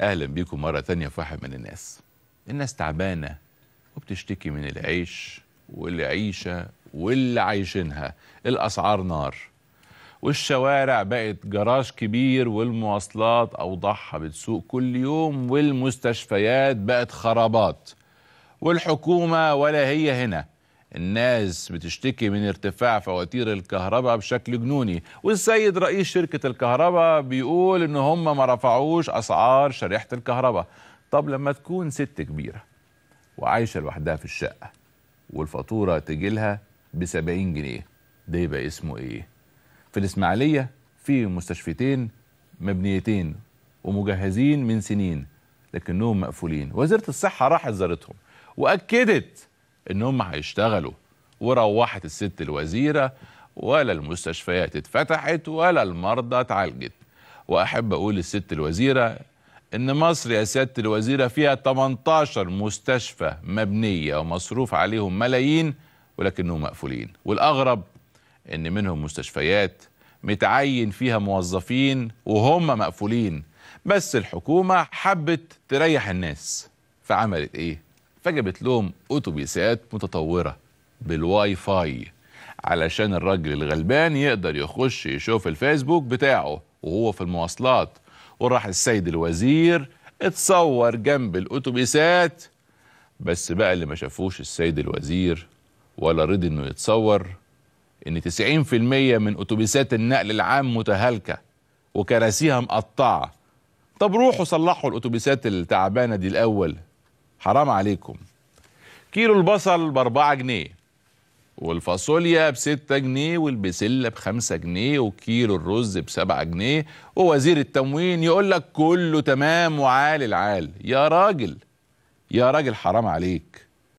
اهلا بيكم مره ثانيه في واحد من الناس الناس تعبانه وبتشتكي من العيش والعيشه واللي عايشينها الاسعار نار والشوارع بقت جراج كبير والمواصلات اوضاعها بتسوق كل يوم والمستشفيات بقت خرابات والحكومه ولا هي هنا الناس بتشتكي من ارتفاع فواتير الكهرباء بشكل جنوني والسيد رئيس شركة الكهرباء بيقول ان هم ما رفعوش اسعار شريحة الكهرباء طب لما تكون ست كبيرة وعايشة لوحدها في الشقة والفاتورة تجيلها ب 70 جنيه ده يبقى اسمه ايه في الاسماعيلية في مستشفيتين مبنيتين ومجهزين من سنين لكنهم مقفولين وزيرة الصحة راحت زارتهم وأكدت ان هم هيشتغلوا وروحت الست الوزيره ولا المستشفيات اتفتحت ولا المرضى اتعالجت واحب اقول للست الوزيره ان مصر يا سياده الوزيره فيها 18 مستشفى مبنيه ومصروف عليهم ملايين ولكنهم مقفولين والاغرب ان منهم مستشفيات متعين فيها موظفين وهم مقفولين بس الحكومه حبت تريح الناس فعملت ايه فجبت لهم أتوبيسات متطورة بالواي فاي علشان الراجل الغلبان يقدر يخش يشوف الفيسبوك بتاعه وهو في المواصلات وراح السيد الوزير اتصور جنب الأتوبيسات بس بقى اللي ما شافوش السيد الوزير ولا رضي انه يتصور ان 90% من اتوبيسات النقل العام متهالكه وكراسيها مقطعه طب روحوا صلحوا الاتوبيسات التعبانه دي الاول حرام عليكم كيلو البصل ب 4 جنيه والفاصوليا ب 6 جنيه والبسله ب 5 جنيه وكيلو الرز ب 7 جنيه ووزير التموين يقول لك كله تمام وعال العال يا راجل يا راجل حرام عليك